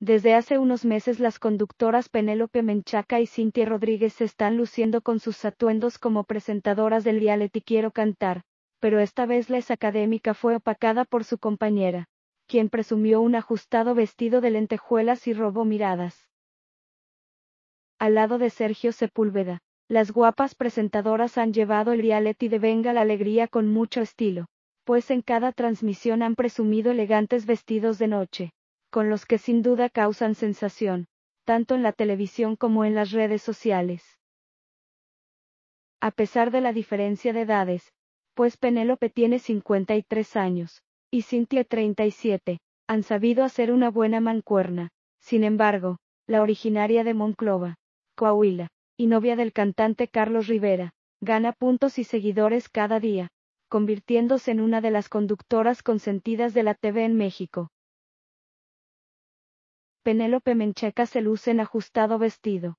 Desde hace unos meses las conductoras Penélope Menchaca y Cintia Rodríguez se están luciendo con sus atuendos como presentadoras del y Quiero Cantar, pero esta vez la académica fue opacada por su compañera, quien presumió un ajustado vestido de lentejuelas y robó miradas. Al lado de Sergio Sepúlveda, las guapas presentadoras han llevado el reality de Venga la Alegría con mucho estilo, pues en cada transmisión han presumido elegantes vestidos de noche con los que sin duda causan sensación, tanto en la televisión como en las redes sociales. A pesar de la diferencia de edades, pues Penélope tiene 53 años, y Cintia 37, han sabido hacer una buena mancuerna, sin embargo, la originaria de Monclova, Coahuila, y novia del cantante Carlos Rivera, gana puntos y seguidores cada día, convirtiéndose en una de las conductoras consentidas de la TV en México. Penélope Menchaca se luce en ajustado vestido.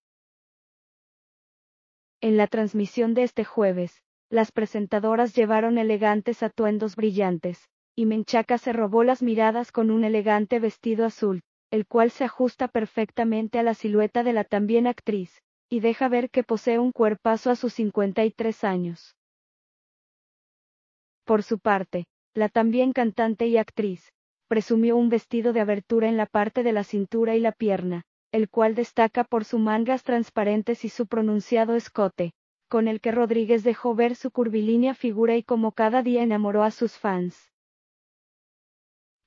En la transmisión de este jueves, las presentadoras llevaron elegantes atuendos brillantes, y Menchaca se robó las miradas con un elegante vestido azul, el cual se ajusta perfectamente a la silueta de la también actriz, y deja ver que posee un cuerpazo a sus 53 años. Por su parte, la también cantante y actriz, presumió un vestido de abertura en la parte de la cintura y la pierna, el cual destaca por sus mangas transparentes y su pronunciado escote, con el que Rodríguez dejó ver su curvilínea figura y como cada día enamoró a sus fans.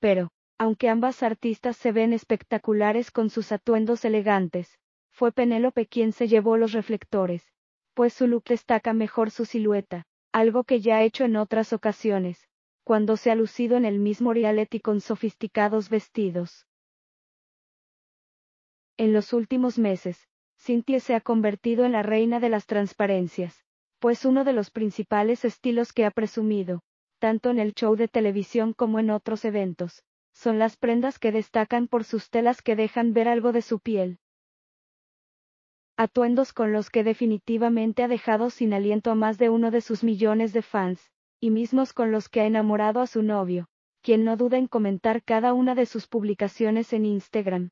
Pero, aunque ambas artistas se ven espectaculares con sus atuendos elegantes, fue Penélope quien se llevó los reflectores, pues su look destaca mejor su silueta, algo que ya ha hecho en otras ocasiones, cuando se ha lucido en el mismo reality con sofisticados vestidos. En los últimos meses, Cynthia se ha convertido en la reina de las transparencias, pues uno de los principales estilos que ha presumido, tanto en el show de televisión como en otros eventos, son las prendas que destacan por sus telas que dejan ver algo de su piel. Atuendos con los que definitivamente ha dejado sin aliento a más de uno de sus millones de fans, y mismos con los que ha enamorado a su novio, quien no duda en comentar cada una de sus publicaciones en Instagram.